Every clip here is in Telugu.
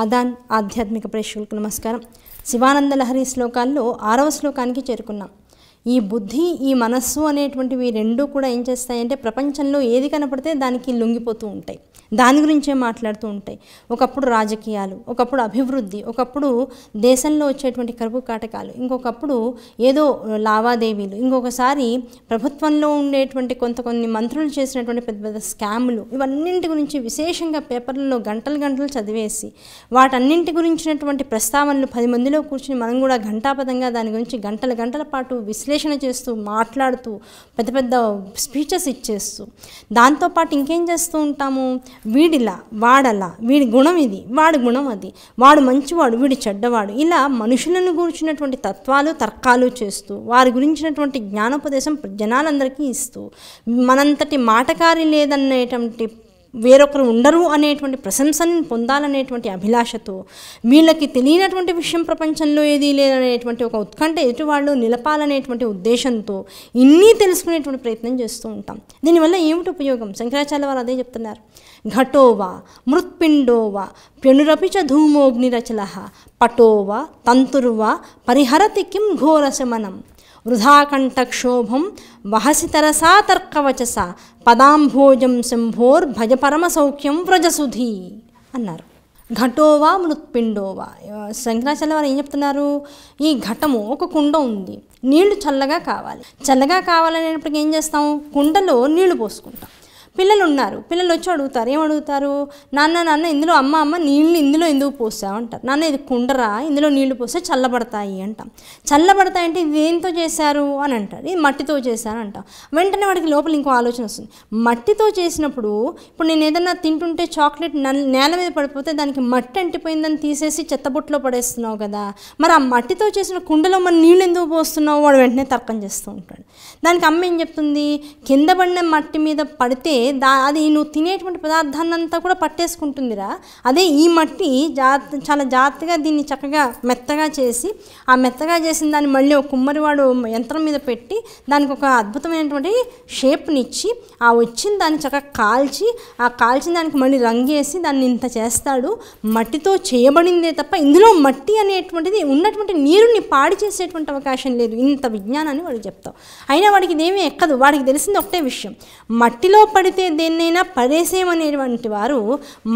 ఆదాన్ ఆధ్యాత్మిక ప్రేక్షకులకు నమస్కారం శివానంద లహరి శ్లోకాల్లో ఆరవ శ్లోకానికి చేరుకున్నాం ఈ బుద్ధి ఈ మనస్సు అనేటువంటివి రెండూ కూడా ఏం చేస్తాయంటే ప్రపంచంలో ఏది కనపడితే దానికి లొంగిపోతూ ఉంటాయి దాని గురించే మాట్లాడుతూ ఉంటాయి ఒకప్పుడు రాజకీయాలు ఒకప్పుడు అభివృద్ధి ఒకప్పుడు దేశంలో వచ్చేటువంటి కరుపు కాటకాలు ఇంకొకప్పుడు ఏదో లావాదేవీలు ఇంకొకసారి ప్రభుత్వంలో ఉండేటువంటి కొంత కొన్ని మంత్రులు చేసినటువంటి పెద్ద పెద్ద స్కాములు ఇవన్నింటి గురించి విశేషంగా పేపర్లలో గంటలు గంటలు చదివేసి వాటన్నింటి గురించినటువంటి ప్రస్తావనలు పది మందిలో కూర్చుని మనం కూడా ఘంటాపదంగా దాని గురించి గంటల గంటల పాటు విశ్లేషణ విశ్లేషణ చేస్తూ మాట్లాడుతూ పెద్ద పెద్ద స్పీచెస్ ఇచ్చేస్తూ దాంతోపాటు ఇంకేం చేస్తూ ఉంటాము వీడిలా వాడలా వీడి గుణం ఇది వాడి గుణం అది వాడు మంచివాడు వీడు చెడ్డవాడు ఇలా మనుషులను గురించినటువంటి తత్వాలు తర్కాలు చేస్తూ వారి గురించినటువంటి జ్ఞానోపదేశం జనాలందరికీ ఇస్తూ మనంతటి మాటకారి లేదనేటువంటి వేరొకరు ఉండరు అనేటువంటి ప్రశంసని పొందాలనేటువంటి అభిలాషతో వీళ్ళకి తెలియనటువంటి విషయం ప్రపంచంలో ఏది లేదనేటువంటి ఒక ఉత్కంఠ వాళ్ళు నిలపాలనేటువంటి ఉద్దేశంతో ఇన్ని తెలుసుకునేటువంటి ప్రయత్నం చేస్తూ ఉంటాం దీనివల్ల ఏమిటి ఉపయోగం శంకరాచార్య వారు అదే చెప్తున్నారు ఘటోవా మృత్పిండోవా పెనురపిచ ధూమోగ్నిరచల పటోవా తంతురువా పరిహరతి కిం ఘోరశమనం వృధాకంఠక్షోభం తరసా తర్కవచస పదాంభోజం శంభోర్భజపరమసౌఖ్యం వ్రజసుధి అన్నారు ఘటోవా మృత్పిండోవా శంకరాచార్య వారు ఏం చెప్తున్నారు ఈ ఘటము ఒక కుండ ఉంది నీళ్లు చల్లగా కావాలి చల్లగా కావాలనేటప్పటికి ఏం చేస్తాం కుండలో నీళ్లు పోసుకుంటాం పిల్లలు ఉన్నారు పిల్లలు వచ్చి అడుగుతారు అడుగుతారు నాన్న నాన్న ఇందులో అమ్మ అమ్మ నీళ్ళు ఇందులో ఎందుకు పోస్తావు అంటారు నాన్న ఇది కుండరా ఇందులో నీళ్లు పోస్తే చల్లబడతాయి అంటాం చల్లబడతాయి అంటే ఇది దేంతో చేశారు అని అంటారు ఇది మట్టితో చేశారు అంటాం వెంటనే వాడికి లోపల ఇంకో ఆలోచన వస్తుంది మట్టితో చేసినప్పుడు ఇప్పుడు నేను ఏదన్నా తింటుంటే చాక్లెట్ నేల మీద పడిపోతే దానికి మట్టి అంటిపోయిందని తీసేసి చెత్తబుట్లో పడేస్తున్నావు కదా మరి ఆ మట్టితో చేసిన కుండలో మన నీళ్ళు ఎందుకు పోస్తున్నావు వాడు వెంటనే తర్కం చేస్తూ ఉంటాడు దానికి అమ్మ ఏం చెప్తుంది కింద పడిన మట్టి మీద పడితే దా అది నువ్వు తినేటువంటి పదార్థాన్ని అంతా కూడా పట్టేసుకుంటుందిరా అదే ఈ మట్టి జాగ్రత్త చాలా జాగ్రత్తగా దీన్ని చక్కగా మెత్తగా చేసి ఆ మెత్తగా చేసిన దాన్ని మళ్ళీ ఒక కుమ్మరివాడు యంత్రం మీద పెట్టి దానికి ఒక అద్భుతమైనటువంటి షేప్నిచ్చి ఆ వచ్చిన దాన్ని చక్కగా కాల్చి ఆ కాల్చిన దానికి మళ్ళీ రంగేసి దాన్ని ఇంత చేస్తాడు మట్టితో చేయబడిందే తప్ప ఇందులో మట్టి అనేటువంటిది ఉన్నటువంటి నీరుని పాడి చేసేటువంటి అవకాశం లేదు ఇంత విజ్ఞానాన్ని వాడు చెప్తావు అయినా వాడికి ఇదేమీ ఎక్కదు వాడికి తెలిసింది ఒకటే విషయం మట్టిలో పడి పడితే దేన్నైనా పడేసేమనేటువంటి వారు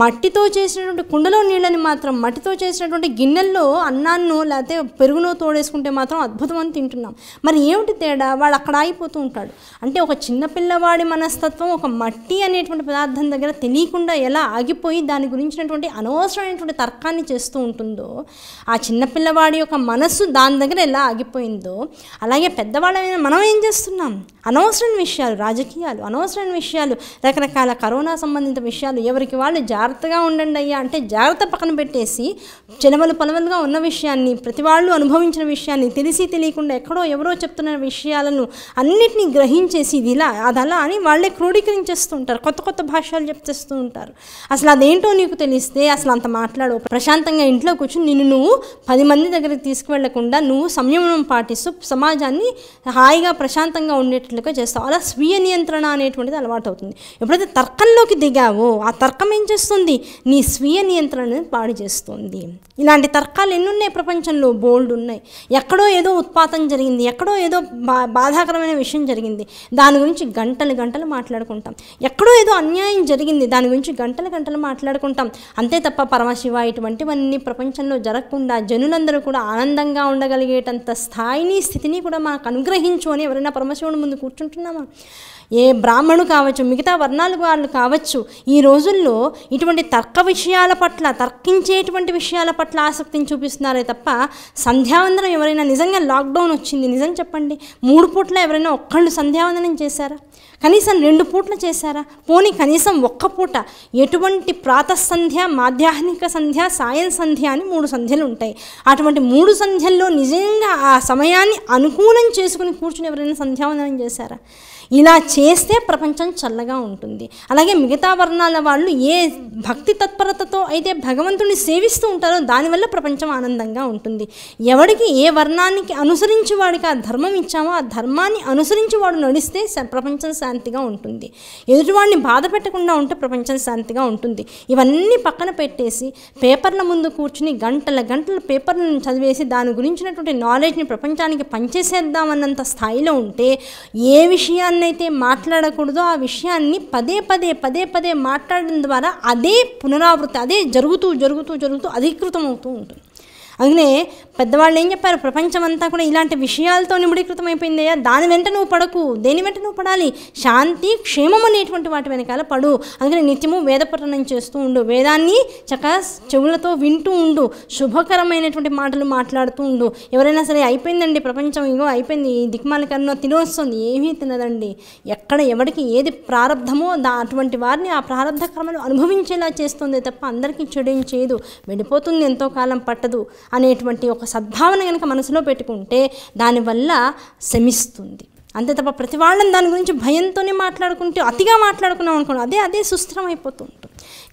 మట్టితో చేసినటువంటి కుండలో నీళ్ళని మాత్రం మట్టితో చేసినటువంటి గిన్నెల్లో అన్నాన్నో లేకపోతే పెరుగునో తోడేసుకుంటే మాత్రం అద్భుతం అని తింటున్నాం మరి ఏమిటి తేడా వాడు అక్కడ ఆగిపోతూ ఉంటాడు అంటే ఒక చిన్నపిల్లవాడి మనస్తత్వం ఒక మట్టి అనేటువంటి పదార్థం దగ్గర తెలియకుండా ఎలా ఆగిపోయి దాని గురించినటువంటి అనవసరమైనటువంటి తర్కాన్ని చేస్తూ ఉంటుందో ఆ చిన్నపిల్లవాడి యొక్క మనస్సు దాని దగ్గర ఎలా ఆగిపోయిందో అలాగే పెద్దవాళ్ళైన మనం ఏం చేస్తున్నాం అనవసరమైన విషయాలు రాజకీయాలు అనవసరమైన విషయాలు రకరకాల కరోనా సంబంధిత విషయాలు ఎవరికి వాళ్ళు జాగ్రత్తగా ఉండండి అయ్యా అంటే జాగ్రత్త పక్కన పెట్టేసి చెలవలు పలవలుగా ఉన్న విషయాన్ని ప్రతి వాళ్ళు అనుభవించిన విషయాన్ని తెలిసి తెలియకుండా ఎక్కడో ఎవరో చెప్తున్న విషయాలను అన్నిటినీ గ్రహించేసి ఇది ఇలా అది అలా అని వాళ్ళే క్రోడీకరించేస్తూ ఉంటారు కొత్త కొత్త భాషలు చెప్తేస్తూ ఉంటారు అసలు అదేంటో నీకు తెలిస్తే అసలు అంత మాట్లాడవు ప్రశాంతంగా ఇంట్లో కూర్చుని నిన్ను నువ్వు పది మంది దగ్గరికి తీసుకువెళ్లకుండా నువ్వు సంయమనం పాటిస్తూ సమాజాన్ని హాయిగా ప్రశాంతంగా ఉండేట్లుగా చేస్తావు అలా స్వీయ నియంత్రణ అనేటువంటిది అలవాటు అవుతుంది ఉంటుంది ఎప్పుడైతే తర్కంలోకి దిగావో ఆ తర్కం ఏం చేస్తుంది నీ స్వీయ నియంత్రణను పాడు చేస్తుంది ఇలాంటి తర్కాలు ఎన్నున్నాయి ప్రపంచంలో బోల్డ్ ఉన్నాయి ఎక్కడో ఏదో ఉత్పాతం జరిగింది ఎక్కడో ఏదో బా బాధాకరమైన విషయం జరిగింది దాని గురించి గంటలు గంటలు మాట్లాడుకుంటాం ఎక్కడో ఏదో అన్యాయం జరిగింది దాని గురించి గంటలు గంటలు మాట్లాడుకుంటాం అంతే తప్ప పరమశివ ఇటువంటివన్నీ ప్రపంచంలో జరగకుండా జనులందరూ కూడా ఆనందంగా ఉండగలిగేటంత స్థాయిని స్థితిని కూడా మాకు అనుగ్రహించు అని ఎవరైనా పరమశివుని ముందు కూర్చుంటున్నామా ఏ బ్రాహ్మణుడు కావచ్చు మిగతా మిగతా వర్ణాలు వాళ్ళు కావచ్చు ఈ రోజుల్లో ఇటువంటి తర్క విషయాల పట్ల తర్కించేటువంటి విషయాల పట్ల ఆసక్తిని చూపిస్తున్నారే తప్ప సంధ్యావందనం ఎవరైనా నిజంగా లాక్డౌన్ వచ్చింది నిజం చెప్పండి మూడు పూట్ల ఎవరైనా ఒక్కళ్ళు సంధ్యావందనం చేశారా కనీసం రెండు పూట్ల చేశారా పోనీ కనీసం ఒక్క పూట ఎటువంటి ప్రాత సంధ్య మాధ్యాహ్నిక సంధ్య సాయం సంధ్య అని మూడు సంధ్యలు ఉంటాయి అటువంటి మూడు సంధ్యల్లో నిజంగా ఆ సమయాన్ని అనుకూలం చేసుకుని కూర్చుని ఎవరైనా సంధ్యావందనం చేశారా ఇలా చేస్తే ప్రపంచం చల్లగా ఉంటుంది అలాగే మిగతా వర్ణాల వాళ్ళు ఏ భక్తి తత్పరతతో అయితే భగవంతుని సేవిస్తూ ఉంటారో దానివల్ల ప్రపంచం ఆనందంగా ఉంటుంది ఎవడికి ఏ వర్ణానికి అనుసరించి వాడికి ఆ ధర్మం ఇచ్చామో ఆ ధర్మాన్ని అనుసరించి వాడు నడిస్తే ప్రపంచం శాంతిగా ఉంటుంది ఎదుటివాడిని బాధ పెట్టకుండా ఉంటే ప్రపంచం శాంతిగా ఉంటుంది ఇవన్నీ పక్కన పెట్టేసి పేపర్ల ముందు కూర్చుని గంటల గంటల పేపర్లను చదివేసి దాని గురించినటువంటి నాలెడ్జ్ని ప్రపంచానికి పనిచేసేద్దామన్నంత స్థాయిలో ఉంటే ఏ విషయాన్ని ఏదన్నైతే మాట్లాడకూడదో ఆ విషయాన్ని పదే పదే పదే పదే మాట్లాడడం ద్వారా అదే పునరావృతి అదే జరుగుతూ జరుగుతూ జరుగుతూ అధికృతమవుతూ అవుతూ ఉంటుంది అందుకనే పెద్దవాళ్ళు ఏం చెప్పారు ప్రపంచం అంతా కూడా ఇలాంటి విషయాలతో నిమిడీకృతం అయిపోయిందయ్యా దాని వెంట నువ్వు పడకు దేని వెంట నువ్వు పడాలి శాంతి క్షేమం అనేటువంటి వాటి వెనకాల పడు అందుకని నిత్యము వేద పఠనం చేస్తూ ఉండు వేదాన్ని చక్కగా చెవులతో వింటూ ఉండు శుభకరమైనటువంటి మాటలు మాట్లాడుతూ ఉండు ఎవరైనా సరే అయిపోయిందండి ప్రపంచం ఇగో అయిపోయింది ఈ దిక్మాల కన్నా తినొస్తుంది ఏమీ తినదండి ఎక్కడ ఎవరికి ఏది ప్రారంధమో దా అటువంటి వారిని ఆ ప్రారంధ క్రమంలో అనుభవించేలా చేస్తుంది తప్ప అందరికీ చెడేం చేయదు వెళ్ళిపోతుంది ఎంతో కాలం పట్టదు అనేటువంటి ఒక సద్భావన కనుక మనసులో పెట్టుకుంటే దానివల్ల శమిస్తుంది అంతే తప్ప ప్రతి వాళ్ళని దాని గురించి భయంతోనే మాట్లాడుకుంటే అతిగా మాట్లాడుకున్నాం అనుకోండి అదే అదే సుస్థిరం అయిపోతుంది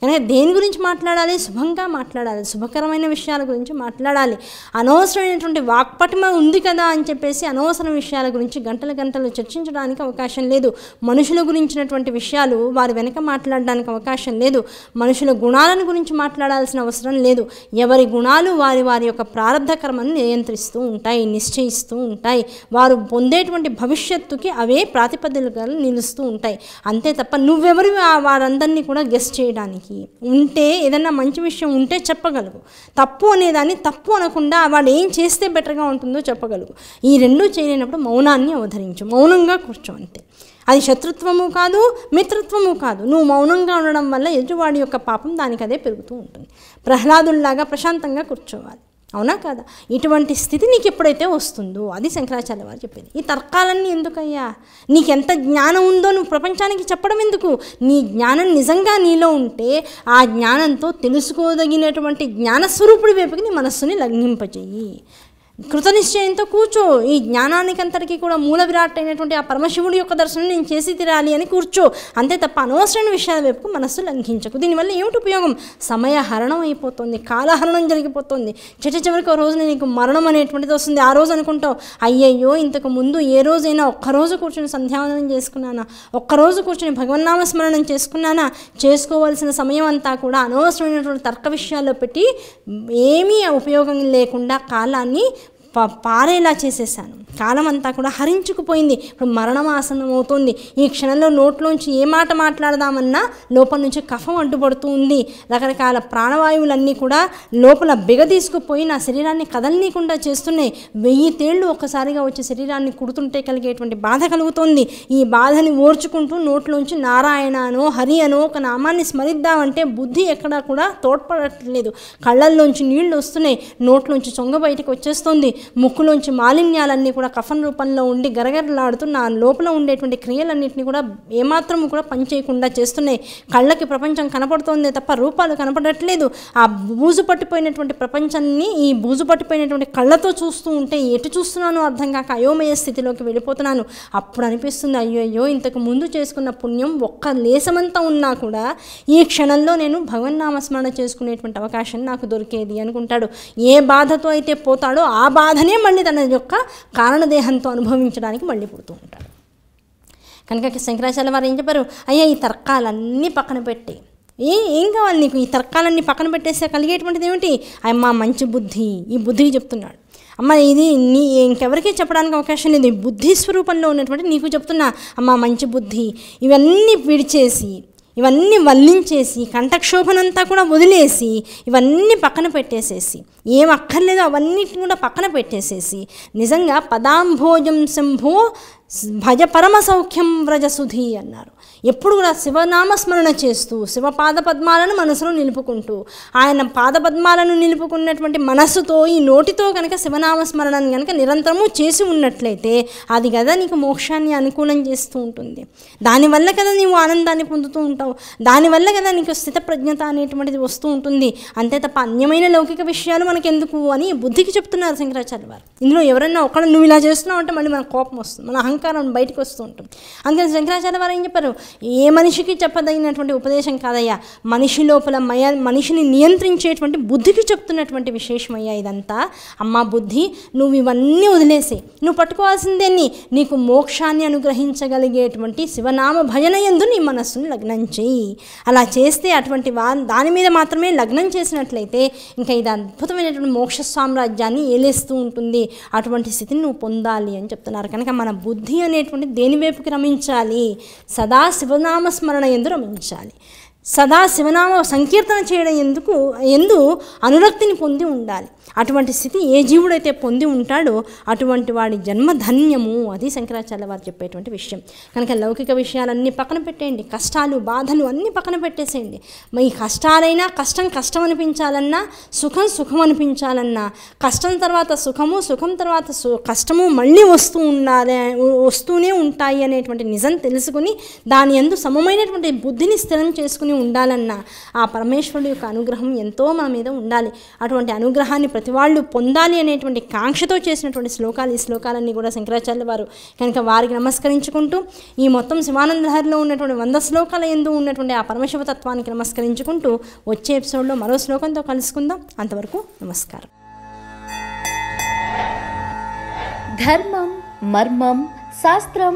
కనుక దేని గురించి మాట్లాడాలి శుభంగా మాట్లాడాలి శుభకరమైన విషయాల గురించి మాట్లాడాలి అనవసరమైనటువంటి వాక్పటిమ ఉంది కదా అని చెప్పేసి అనవసర విషయాల గురించి గంటలు గంటలు చర్చించడానికి అవకాశం లేదు మనుషుల గురించినటువంటి విషయాలు వారి వెనక మాట్లాడడానికి అవకాశం లేదు మనుషుల గుణాలను గురించి మాట్లాడాల్సిన అవసరం లేదు ఎవరి గుణాలు వారి వారి యొక్క ప్రారంభ కర్మను నియంత్రిస్తూ ఉంటాయి నిశ్చయిస్తూ ఉంటాయి వారు పొందేటువంటి భవిష్యత్తుకి అవే ప్రాతిపదికలు నిలుస్తూ ఉంటాయి అంతే తప్ప నువ్వెవరు వారందరినీ కూడా గెస్ట్ చేయ చేయడానికి ఉంటే ఏదన్నా మంచి విషయం ఉంటే చెప్పగలగు తప్పు అనేదాన్ని తప్పు అనకుండా వాడు ఏం చేస్తే బెటర్గా ఉంటుందో చెప్పగలగు ఈ రెండూ చేయలేనప్పుడు మౌనాన్ని అవధరించు మౌనంగా కూర్చో అంతే అది శత్రుత్వము కాదు మిత్రత్వము కాదు నువ్వు మౌనంగా ఉండడం వల్ల ఎదుటివాడి యొక్క పాపం దానికి అదే పెరుగుతూ ఉంటుంది ప్రహ్లాదుల్లాగా ప్రశాంతంగా కూర్చోవాలి అవునా కాదా ఇటువంటి స్థితి నీకు ఎప్పుడైతే వస్తుందో అది శంకరాచార్య వారు చెప్పేది ఈ తర్కాలన్నీ ఎందుకయ్యా నీకెంత జ్ఞానం ఉందో నువ్వు ప్రపంచానికి చెప్పడం ఎందుకు నీ జ్ఞానం నిజంగా నీలో ఉంటే ఆ జ్ఞానంతో తెలుసుకోదగినటువంటి జ్ఞానస్వరూపుడి వైపుకి నీ మనస్సుని లగ్నింపజేయి కృతనిశ్చయంతో కూర్చో ఈ జ్ఞానానికి అంతటికీ కూడా మూల విరాట్ అయినటువంటి ఆ పరమశివుడి యొక్క దర్శనం నేను చేసి తీరాలి అని కూర్చో అంతే తప్ప అనవసరమైన విషయాల వైపు మనస్సు లంఘించకు దీనివల్ల ఏమిటి ఉపయోగం సమయహరణం అయిపోతుంది కాలహరణం జరిగిపోతుంది చిట్ట చివరికి రోజున నీకు మరణం అనేటువంటిది వస్తుంది ఆ రోజు అనుకుంటావు అయ్యయ్యో ఇంతకు ముందు ఏ రోజైనా ఒక్కరోజు కూర్చొని సంధ్యావందనం చేసుకున్నానా ఒక్కరోజు కూర్చొని భగవన్నామ స్మరణం చేసుకున్నానా చేసుకోవాల్సిన సమయం అంతా కూడా అనవసరమైనటువంటి తర్క విషయాల్లో పెట్టి ఏమీ ఉపయోగం లేకుండా కాలాన్ని పారేలా చేసేసాను కాలం అంతా కూడా హరించుకుపోయింది ఇప్పుడు మరణమాసనం అవుతుంది ఈ క్షణంలో నోట్లోంచి ఏ మాట మాట్లాడదామన్నా లోపల నుంచి కఫం అడ్డుపడుతూ ఉంది రకరకాల ప్రాణవాయువులన్నీ కూడా లోపల బిగదీసుకుపోయి నా శరీరాన్ని కదలనీయకుండా చేస్తున్నాయి వెయ్యి తేళ్ళు ఒక్కసారిగా వచ్చే శరీరాన్ని కుడుతుంటే కలిగేటువంటి బాధ కలుగుతోంది ఈ బాధని ఓర్చుకుంటూ నోట్లోంచి నారాయణ అనో హరి అనో ఒక నామాన్ని స్మరిద్దామంటే బుద్ధి ఎక్కడా కూడా తోడ్పడట్లేదు కళ్ళల్లోంచి నీళ్లు వస్తున్నాయి నోట్లోంచి చొంగ బయటకు వచ్చేస్తుంది ముక్కులోంచి మాలిన్యాలన్నీ కూడా కఫన్ రూపంలో ఉండి గరగరలాడుతూ నా లోపల ఉండేటువంటి క్రియలన్నింటినీ కూడా ఏమాత్రము కూడా పనిచేయకుండా చేస్తున్నాయి కళ్ళకి ప్రపంచం కనపడుతోంది తప్ప రూపాలు కనపడట్లేదు ఆ బూజు పట్టిపోయినటువంటి ప్రపంచాన్ని ఈ బూజు పట్టిపోయినటువంటి కళ్ళతో చూస్తూ ఉంటే ఎటు చూస్తున్నానో అర్థం కాక అయోమయ స్థితిలోకి వెళ్ళిపోతున్నాను అప్పుడు అనిపిస్తుంది అయ్యో అయ్యో ఇంతకు ముందు చేసుకున్న పుణ్యం ఒక్క లేసమంతా ఉన్నా కూడా ఈ క్షణంలో నేను భగవన్ నామస్మరణ చేసుకునేటువంటి అవకాశం నాకు దొరికేది అనుకుంటాడు ఏ బాధతో అయితే పోతాడో ఆ బాధ సాధనే మళ్ళీ తన యొక్క కారణదేహంతో అనుభవించడానికి మళ్ళీ పుడుతూ ఉంటాడు కనుక శంకరాచార్య వారు ఏం చెప్పారు అయ్యా ఈ తర్కాలన్నీ పక్కన పెట్టి ఏ ఏం కావాలి నీకు ఈ తర్కాలన్నీ పక్కన పెట్టేస్తే కలిగేటువంటిది ఏమిటి అమ్మ మంచి బుద్ధి ఈ బుద్ధికి చెప్తున్నాడు అమ్మ ఇది నీ ఇంకెవరికి చెప్పడానికి అవకాశం లేదు బుద్ధి స్వరూపంలో ఉన్నటువంటి నీకు చెప్తున్నా అమ్మ మంచి బుద్ధి ఇవన్నీ విడిచేసి ఇవన్నీ వల్లించేసి కంఠక్షోభనంతా కూడా వదిలేసి ఇవన్నీ పక్కన పెట్టేసేసి ఏం అక్కర్లేదో అవన్నిటిని కూడా పక్కన పెట్టేసేసి నిజంగా పదాంభోజం శంభో భజ పరమ సౌఖ్యం వ్రజసుధి అన్నారు ఎప్పుడు కూడా శివనామస్మరణ చేస్తూ శివపాద పద్మాలను మనసులో నిలుపుకుంటూ ఆయన పాద పద్మాలను నిలుపుకున్నటువంటి మనస్సుతో ఈ నోటితో కనుక శివనామస్మరణను కనుక నిరంతరము చేసి ఉన్నట్లయితే అది కదా నీకు మోక్షాన్ని అనుకూలం చేస్తూ ఉంటుంది దానివల్ల కదా నీవు ఆనందాన్ని పొందుతూ ఉంటావు దానివల్ల కదా నీకు స్థితప్రజ్ఞత అనేటువంటిది వస్తూ ఉంటుంది అంతే తప్ప అన్యమైన లౌకిక విషయాలు మనకెందుకు అని బుద్ధికి చెప్తున్నారు శంకరాచార్య వారు ఇందులో ఎవరైనా ఒకళ్ళు నువ్వు ఇలా చేస్తున్నావు అంటే మళ్ళీ మన కోపం వస్తుంది మన అహంకారం బయటకు వస్తూ ఉంటుంది అందుకని శంకరాచార్య వారు ఏం చెప్పారు ఏ మనిషికి చెప్పదగినటువంటి ఉపదేశం కాదయ్యా మనిషి లోపల మయ మనిషిని నియంత్రించేటువంటి బుద్ధికి చెప్తున్నటువంటి విశేషమయ్యా ఇదంతా అమ్మా బుద్ధి నువ్వు ఇవన్నీ వదిలేసి నువ్వు పట్టుకోవాల్సిందేని నీకు మోక్షాన్ని అనుగ్రహించగలిగేటువంటి శివనామ భజన ఎందు నీ మనస్సును లగ్నం చేయి అలా చేస్తే అటువంటి వా దాని మీద మాత్రమే లగ్నం చేసినట్లయితే ఇంకా ఇది అద్భుతమైనటువంటి మోక్ష సామ్రాజ్యాన్ని ఏలేస్తూ ఉంటుంది అటువంటి స్థితిని నువ్వు పొందాలి అని చెప్తున్నారు కనుక మన బుద్ధి అనేటువంటి దేని వైపు రమించాలి సదా శివనామస్మరణ ఎందు రమించాలి సదా శివనామ సంకీర్తన చేయడం ఎందుకు ఎందు అనురక్తిని పొంది ఉండాలి అటువంటి స్థితి ఏ జీవుడైతే పొంది ఉంటాడో అటువంటి వాడి జన్మ ధన్యము అది శంకరాచార్య వారు చెప్పేటువంటి విషయం కనుక లౌకిక విషయాలన్నీ పక్కన పెట్టేయండి కష్టాలు బాధలు అన్నీ పక్కన పెట్టేసేయండి మీ కష్టాలైనా కష్టం కష్టం అనిపించాలన్నా సుఖం సుఖం అనిపించాలన్నా కష్టం తర్వాత సుఖము సుఖం తర్వాత కష్టము మళ్ళీ వస్తూ ఉండాలి వస్తూనే ఉంటాయి అనేటువంటి నిజం తెలుసుకుని దాని ఎందు సమమైనటువంటి బుద్ధిని స్థిరం చేసుకుని చేసుకుని ఉండాలన్న ఆ పరమేశ్వరుడు యొక్క అనుగ్రహం ఎంతో మన మీద ఉండాలి అటువంటి అనుగ్రహాన్ని ప్రతి వాళ్ళు పొందాలి అనేటువంటి కాంక్షతో చేసినటువంటి శ్లోకాలు ఈ శ్లోకాలన్నీ కూడా శంకరాచార్య వారు కనుక వారికి నమస్కరించుకుంటూ ఈ మొత్తం శివానందహరిలో ఉన్నటువంటి వంద శ్లోకాల ఎందు ఉన్నటువంటి ఆ పరమశివ తత్వానికి నమస్కరించుకుంటూ వచ్చే ఎపిసోడ్లో మరో శ్లోకంతో కలుసుకుందాం అంతవరకు నమస్కారం ధర్మం మర్మం శాస్త్రం